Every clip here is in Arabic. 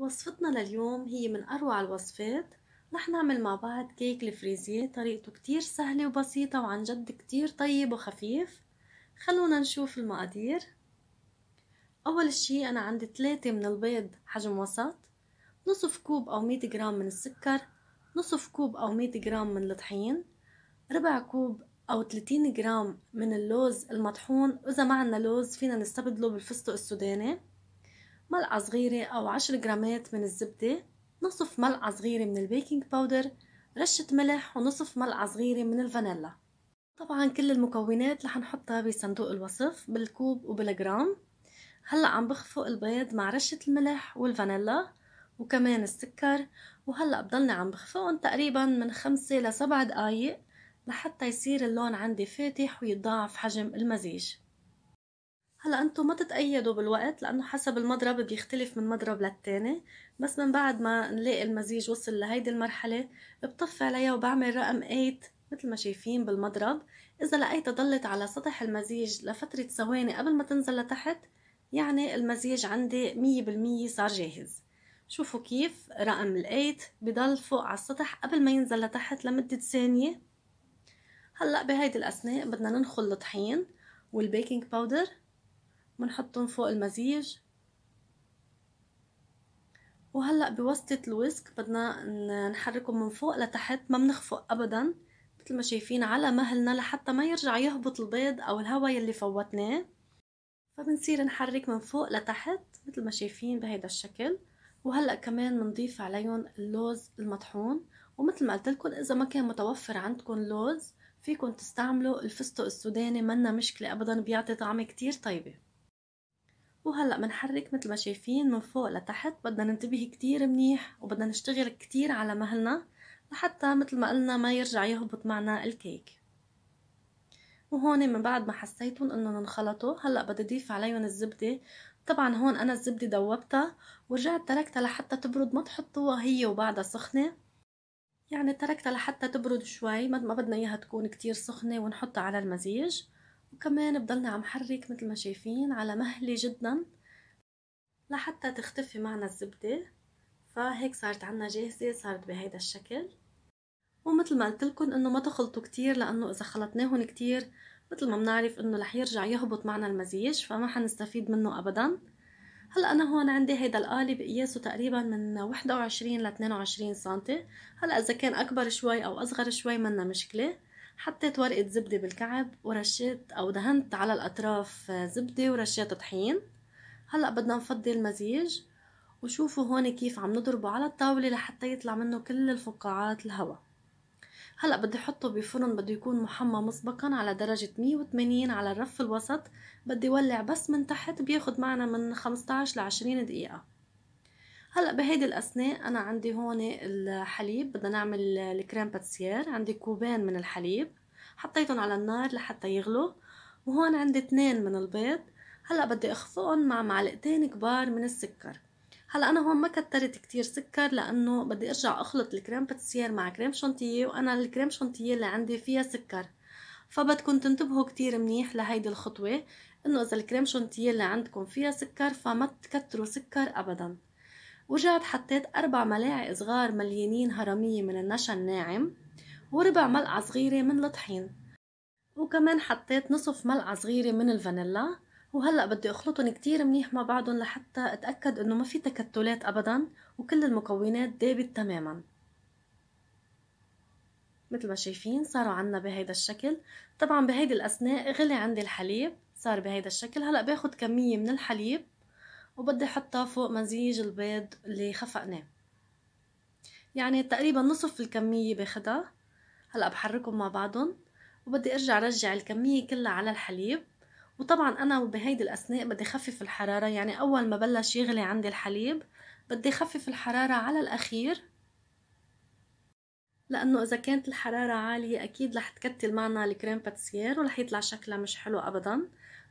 وصفتنا لليوم هي من أروع الوصفات رح نعمل مع بعض كيك الفريزيه طريقته كتير سهلة وبسيطة وعن جد كتير طيب وخفيف خلونا نشوف المقادير أول شي أنا عندي ثلاثة من البيض حجم وسط نصف كوب أو مية جرام من السكر نصف كوب أو مية جرام من الطحين ربع كوب أو 30 جرام من اللوز المطحون وإذا ما عنا لوز فينا نستبدله بالفستق السوداني ملعقة صغيرة أو عشر جرامات من الزبدة نصف ملعقة صغيرة من البيكنج باودر رشة ملح ونصف ملعقة صغيرة من الفانيلا طبعا كل المكونات رح نحطها بصندوق الوصف بالكوب وبالجرام هلا عم بخفق البيض مع رشة الملح والفانيلا وكمان السكر وهلا بضلني عم بخفقهم تقريبا من خمسة لسبع دقايق لحتى يصير اللون عندي فاتح ويتضاعف حجم المزيج هلا انتم ما تتأيدوا بالوقت لانه حسب المضرب بيختلف من مضرب للتاني بس من بعد ما نلاقي المزيج وصل لهيدي المرحله بطفي عليها وبعمل رقم 8 مثل ما شايفين بالمضرب اذا لقيتها ضلت على سطح المزيج لفتره ثواني قبل ما تنزل لتحت يعني المزيج عندي مية بالمية صار جاهز شوفوا كيف رقم الأيت بضل فوق على السطح قبل ما ينزل لتحت لمدة ثانية هلأ بهيدي الأثناء بدنا ننخل الطحين والبيكنج باودر بنحطهم فوق المزيج وهلأ بواسطة الويسك بدنا نحركهم من فوق لتحت ما بنخفق أبدا مثل ما شايفين على مهلنا لحتى ما يرجع يهبط البيض أو الهواء يلي فوتناه فبنصير نحرك من فوق لتحت مثل ما شايفين بهيدا الشكل وهلأ كمان بنضيف عليهم اللوز المطحون ومثل ما قلت لكم إذا ما كان متوفر عندكم لوز فيكم تستعملوا الفستق السوداني منا مشكلة أبدا بيعطي طعمة كتير طيبة وهلا بنحرك مثل ما شايفين من فوق لتحت بدنا ننتبه كتير منيح وبدنا نشتغل كتير على مهلنا لحتى مثل ما قلنا ما يرجع يهبط معنا الكيك وهون من بعد ما حسيتهم انهم انخلطوا هلا بدي اضيف عليهم الزبده طبعا هون انا الزبده دوبتها ورجعت تركتها لحتى تبرد ما تحطوها هي وبعدها سخنه يعني تركتها لحتى تبرد شوي ما بدنا اياها تكون كتير سخنه ونحطها على المزيج وكمان بضلني عم حرك مثل ما شايفين على مهلي جدا لحتى تختفي معنا الزبدة فهيك صارت عنا جاهزة صارت بهيدا الشكل ومثل ما قلت لكم انه ما تخلطوا كتير لانه اذا خلطناهن كتير مثل ما بنعرف انه رح يرجع يهبط معنا المزيج فما حنستفيد منه ابدا هلا انا هون عندي هيدا القالب قياسه تقريبا من 21 ل 22 سم هلا اذا كان اكبر شوي او اصغر شوي منا مشكله حطيت ورقة زبدة بالكعب ورشيت أو دهنت على الأطراف زبدة ورشيت طحين هلأ بدنا نفضي المزيج وشوفوا هون كيف عم نضربه على الطاولة لحتى يطلع منه كل الفقاعات الهواء هلأ بدي حطه بفرن بده يكون محمى مسبقا على درجة 180 على الرف الوسط بدي ولع بس من تحت بياخد معنا من 15 ل 20 دقيقة هلا بهيدي الأثناء أنا عندي هون الحليب بدنا نعمل الكريم باتسيير عندي كوبين من الحليب حطيتهم على النار لحتى يغلوا وهون عندي اثنين من البيض هلا بدي اخفقهم مع معلقتين كبار من السكر هلا انا هون ما كترت كتير سكر لانه بدي ارجع اخلط الكريم باتسيير مع كريم شانتيه وانا الكريم شانتيه اللي عندي فيها سكر فبدكم تنتبهوا كتير منيح لهيدي الخطوة انه اذا الكريم شانتيه اللي عندكم فيها سكر فما تكتروا سكر ابدا ورجعت حطيت أربع ملاعق صغار مليانين هرمية من النشا الناعم وربع ملقعة صغيرة من الطحين وكمان حطيت نصف ملقعة صغيرة من الفانيلا وهلأ بدي أخلطهم كتير منيح مع بعضهم لحتى أتأكد إنه ما في تكتلات أبدا وكل المكونات دابت تماما مثل ما شايفين صاروا عنا بهيدا الشكل طبعا بهيدي الأثناء غلي عندي الحليب صار بهيدا الشكل هلأ باخد كمية من الحليب وبدي احطها فوق مزيج البيض اللي خفقناه يعني تقريبا نصف الكمية باخدها هلا بحركهم مع بعضهم وبدي ارجع رجع الكمية كلها على الحليب وطبعا انا بهيدي الاثناء بدي خفف الحرارة يعني اول ما بلش يغلي عندي الحليب بدي خفف الحرارة على الاخير لانه اذا كانت الحرارة عالية اكيد رح تكتل معنا الكريم باتسيير ورح يطلع شكلها مش حلو ابدا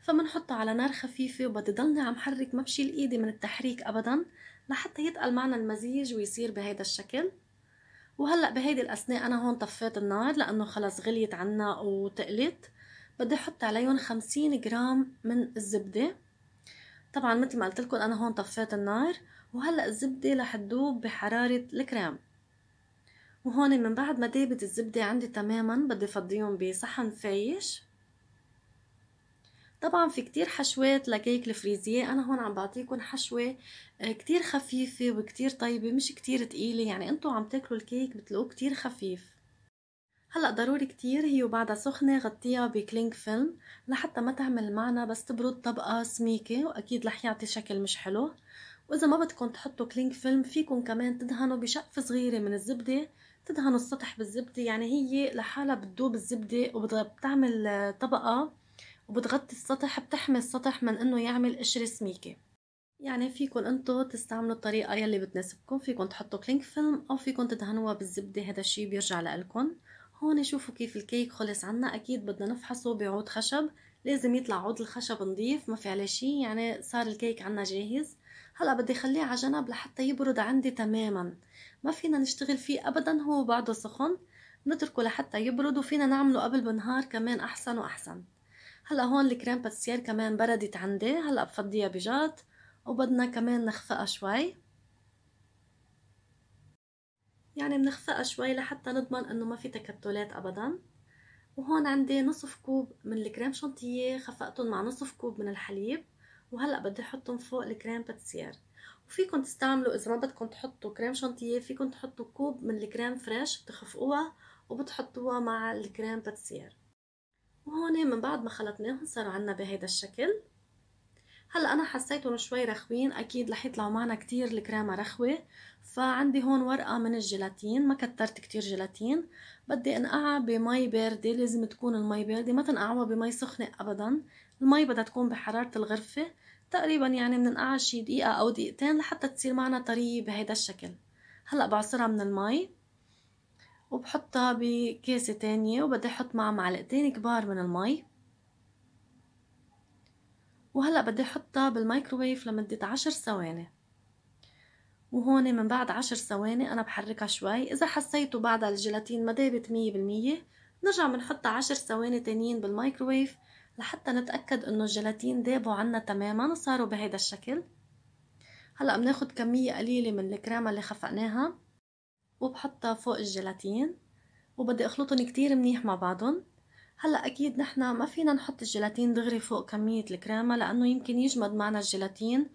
فبنحطها على نار خفيفة وبدي ضلني عم حرك ما بشيل ايدي من التحريك ابدا لحتى يتقل معنا المزيج ويصير بهيدا الشكل وهلا بهيدي الاثناء انا هون طفيت النار لانه خلص غليت عنا وتقلت بدي احط عليهم خمسين جرام من الزبدة طبعا مثل ما قلت لكم انا هون طفيت النار وهلا الزبدة رح تدوب بحرارة الكريم وهون من بعد ما دابت الزبدة عندي تماما بدي فضيهم بصحن فايش طبعا في كتير حشوات لكيك الفريزيه انا هون عم بعطيكم حشوه آه، كتير خفيفه وكتير طيبه مش كتير تقيله يعني انتم عم تاكلوا الكيك بتلاقوه كتير خفيف هلا ضروري كتير هي وبعدها سخنة غطيها بكلينك فيلم لحتى ما تعمل معنا بس تبرد طبقة سميكة وأكيد رح يعطي شكل مش حلو وإذا ما بدكم تحطوا كلينك فيلم فيكم كمان تدهنوا بشقفة صغيرة من الزبدة تدهنوا السطح بالزبدة يعني هي لحالها بتدوب الزبدة وبتعمل آه، طبقة وبتغطي السطح بتحمي السطح من انه يعمل قشرة سميكة يعني فيكن انتو تستعملوا الطريقة يلي بتناسبكم فيكن تحطوا كلينك فيلم او فيكن تدهنوها بالزبدة هذا الشي بيرجع لإلكن هون شوفوا كيف الكيك خلص عنا اكيد بدنا نفحصه بعود خشب لازم يطلع عود الخشب نظيف ما في عليه شي يعني صار الكيك عنا جاهز هلا بدي خليه على جنب لحتى يبرد عندي تماما ما فينا نشتغل فيه ابدا هو بعده سخن نتركه لحتى يبرد وفينا نعمله قبل بنهار كمان احسن واحسن هلا هون الكريم باتسيير كمان بردت عندي هلا بفضيها بجاد وبدنا كمان نخفقها شوي يعني بنخفقها شوي لحتى نضمن انه ما في تكتلات ابدا وهون عندي نصف كوب من الكريم شانتيه خفقتهم مع نصف كوب من الحليب وهلا بدي احطهم فوق الكريم باتسيير وفيكم تستعملوا اذا ما بدكم تحطوا كريم شانتيه فيكم تحطوا كوب من الكريم فريش بتخفقوها وبتحطوها مع الكريم باتسيير وهون من بعد ما خلطناهم صاروا عنا بهيدا الشكل هلا انا حسيتهم شوي رخوين اكيد رح يطلعوا معنا كتير الكريمه رخوه فعندي هون ورقه من الجيلاتين ما كترت كتير جيلاتين بدي انقعها بمي بارده لازم تكون المي بارده ما تنقعوها بمي سخنه ابدا المي بدها تكون بحراره الغرفه تقريبا يعني بننقعها شي دقيقه او دقيقتين لحتى تصير معنا طريه بهيدا الشكل هلا بعصرها من المي وبحطها بكاسة تانية وبدي أحط معها معلقتين كبار من المي وهلأ بدي أحطها بالمايكروويف لمدة عشر ثواني وهون من بعد عشر ثواني أنا بحركها شوي إذا حسيتوا بعدها الجيلاتين ما دابت مية بالمية نرجع بنحطها عشر ثواني تانيين بالمايكروويف لحتى نتأكد إنه الجيلاتين دابوا عنا تماما وصاروا بهيدا الشكل هلأ بناخد كمية قليلة من الكريمة اللي خفقناها وبحطها فوق الجيلاتين وبدي اخلطهم كتير منيح مع بعضهم هلا اكيد نحنا ما فينا نحط الجيلاتين دغري فوق كمية الكريمة لانه يمكن يجمد معنا الجيلاتين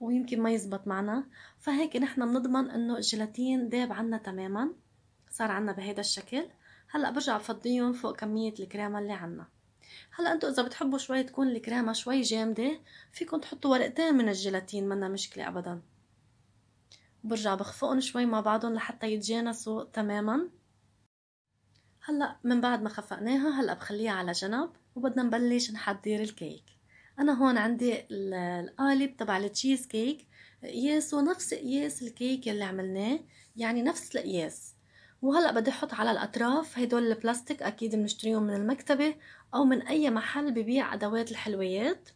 ويمكن ما يزبط معنا فهيك نحنا بنضمن انه الجيلاتين داب عنا تماما صار عنا بهيدا الشكل هلا برجع بفضيهم فوق كمية الكريمة اللي عنا هلا انتو اذا بتحبوا شوي تكون الكريمة شوي جامدة فيكن تحطوا ورقتين من الجيلاتين منا مشكلة ابدا برجع بخفقهم شوي مع بعضهم لحتى يتجانسوا تماما هلا من بعد ما خفقناها هلا بخليها على جنب وبدنا نبلش نحضر الكيك انا هون عندي القالب تبع التشيز كيك قياسه نفس قياس الكيك اللي عملناه يعني نفس القياس وهلا بدي احط على الاطراف هدول البلاستيك اكيد بنشتريهم من المكتبه او من اي محل ببيع ادوات الحلويات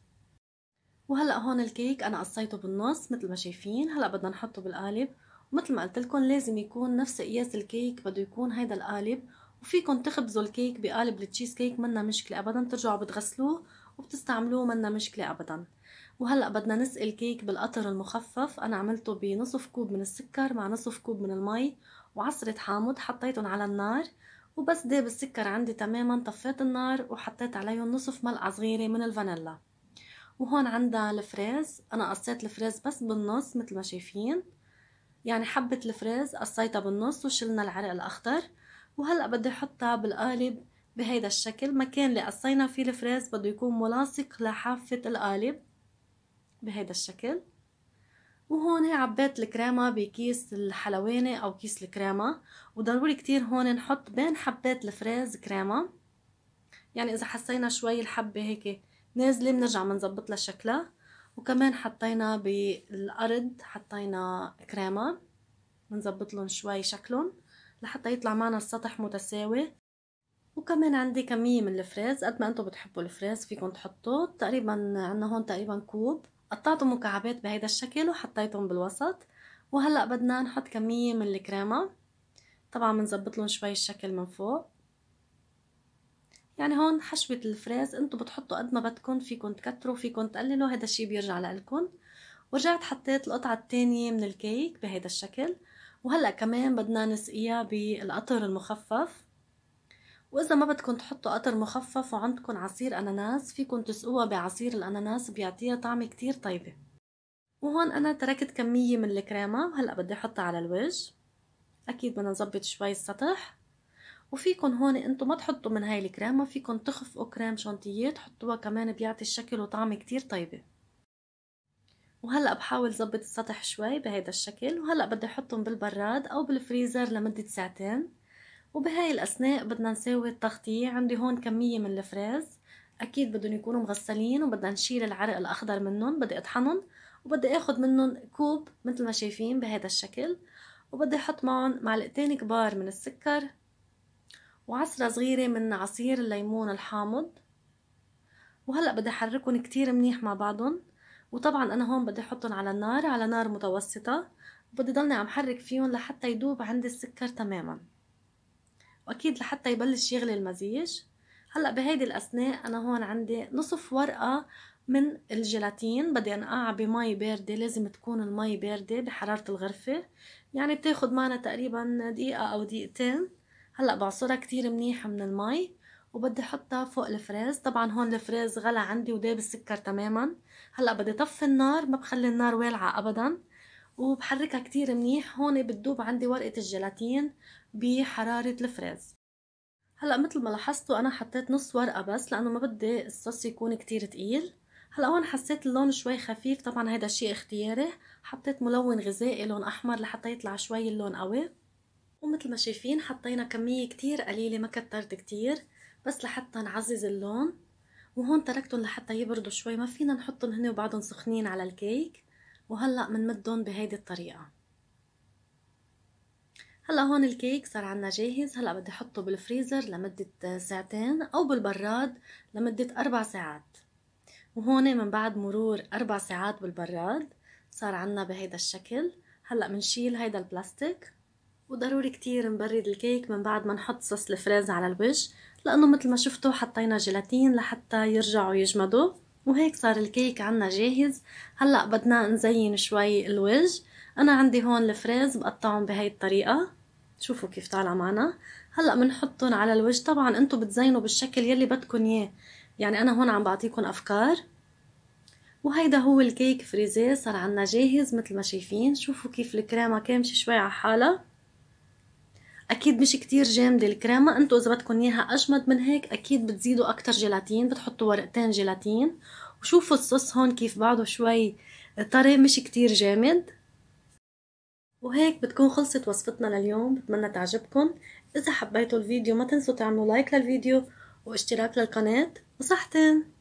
وهلا هون الكيك انا قصيته بالنص مثل ما شايفين هلا بدنا نحطه بالقالب ومثل ما قلت لكم لازم يكون نفس قياس الكيك بده يكون هيدا القالب وفيكم تخبزوا الكيك بقالب التشيز كيك منا مشكله ابدا ترجعوا بتغسلوه وبتستعملوه منا مشكله ابدا وهلا بدنا نسقي الكيك بالقطر المخفف انا عملته بنصف كوب من السكر مع نصف كوب من المي وعصره حامض حطيتهم على النار وبس داب السكر عندي تماما طفيت النار وحطيت عليهم نصف ملعقه صغيره من الفانيلا وهون عندها الفريز انا قصيت الفريز بس بالنص مثل ما شايفين يعني حبة الفريز قصيتها بالنص وشلنا العرق الاخضر وهلا بدي احطها بالقالب بهيدا الشكل مكان اللي قصينا فيه الفريز بده يكون ملاصق لحافة القالب بهيدا الشكل وهون عبيت الكريمة بكيس الحلواني أو كيس الكريمة وضروري كتير هون نحط بين حبات الفريز كريمة يعني إذا حسينا شوي الحبة هيك نازله بنرجع بنظبط لها شكلها وكمان حطينا بالارض حطينا كريمه بنظبط لهم شوي شكلهم لحتى يطلع معنا السطح متساوي وكمان عندي كمية من الفريز قد ما انتم بتحبوا الفريز فيكم تحطوه تقريبا عنا هون تقريبا كوب قطعته مكعبات بهيدا الشكل وحطيتهم بالوسط وهلا بدنا نحط كمية من الكريمة طبعا بنظبط لهم شوي الشكل من فوق يعني هون حشوة الفريز انتو بتحطوا قد ما بدكم فيكم تكتروا فيكم تقللوا هذا الشي بيرجع لكم ورجعت حطيت القطعة التانية من الكيك بهذا الشكل وهلأ كمان بدنا نسقيها بالقطر المخفف وإذا ما بدكم تحطوا قطر مخفف وعندكم عصير أناناس فيكم تسقوها بعصير الأناناس بيعطيها طعمة كتير طيبة وهون أنا تركت كمية من الكريمة وهلا بدي أحطها على الوجه أكيد بدنا نظبط شوي السطح وفيكن هون انتم ما تحطوا من هاي الكريمة ما فيكن تخفقوا كريم شانتييه تحطوها كمان بيعطي الشكل وطعم كتير طيبة وهلا بحاول زبط السطح شوي بهيدا الشكل وهلا بدي احطهم بالبراد او بالفريزر لمدة ساعتين وبهاي الاثناء بدنا نساوي التغطية عندي هون كمية من الفريز اكيد بدهم يكونوا مغسلين وبدنا نشيل العرق الاخضر منهم بدي اطحنهم وبدي اخد منهم كوب مثل ما شايفين بهذا الشكل وبدي احط معهم معلقتين كبار من السكر وعصرة صغيرة من عصير الليمون الحامض وهلأ بدي أحركهم كتير منيح مع بعضهم وطبعا أنا هون بدي أحطهم على النار على نار متوسطة وبدي ضلني عم حرك فيهم لحتى يدوب عندي السكر تماما وأكيد لحتى يبلش يغلي المزيج هلأ بهيدي الأثناء أنا هون عندي نصف ورقة من الجيلاتين بدي انقعها بمي باردة لازم تكون المي باردة بحرارة الغرفة يعني بتاخد معنا تقريبا دقيقة أو دقيقتين هلا بعصرها كتير منيح من المي وبدي احطها فوق الفريز طبعا هون الفريز غلى عندي وداب السكر تماما هلا بدي طفي النار ما بخلي النار والعة ابدا وبحركها كتير منيح هون بتدوب عندي ورقة الجيلاتين بحرارة الفريز هلا مثل ما لاحظتوا انا حطيت نص ورقة بس لانه ما بدي الصوص يكون كتير تقيل هلا هون حسيت اللون شوي خفيف طبعا هيدا شيء اختياري حطيت ملون غذائي لون احمر لحتى يطلع شوي اللون قوي ومثل ما شايفين حطينا كمية كتير قليلة ما كترت كتير بس لحتى نعزز اللون وهون تركتهم لحتى يبردوا شوي ما فينا نحطهم هنا وبعدهم سخنين على الكيك وهلأ منمدهم بهيدي الطريقة هلا هون الكيك صار عنا جاهز هلا بدي احطه بالفريزر لمدة ساعتين او بالبراد لمدة اربع ساعات وهون من بعد مرور اربع ساعات بالبراد صار عنا بهيدا الشكل هلا بنشيل هيدا البلاستيك وضروري كتير نبرد الكيك من بعد ما نحط صوص الفريز على الوجه لانه مثل ما شفتوا حطينا جيلاتين لحتى يرجعوا يجمدوا وهيك صار الكيك عنا جاهز هلا بدنا نزين شوي الوجه انا عندي هون الفريز بقطعهم بهي الطريقه شوفوا كيف طالع معنا هلا بنحطهم على الوجه طبعا انتم بتزينوا بالشكل يلي بدكم اياه يعني انا هون عم بعطيكم افكار وهيدا هو الكيك فريزيه صار عنا جاهز مثل ما شايفين شوفوا كيف الكريمه كامشه شوي على حالها اكيد مش كتير جامده الكريمه انتو اذا بدكم اياها اجمد من هيك اكيد بتزيدوا اكتر جيلاتين بتحطوا ورقتين جيلاتين وشوفوا الصوص هون كيف بعده شوي طري مش كتير جامد وهيك بتكون خلصت وصفتنا لليوم بتمنى تعجبكم اذا حبيتوا الفيديو ما تنسوا تعملوا لايك للفيديو واشتراك للقناة وصحتين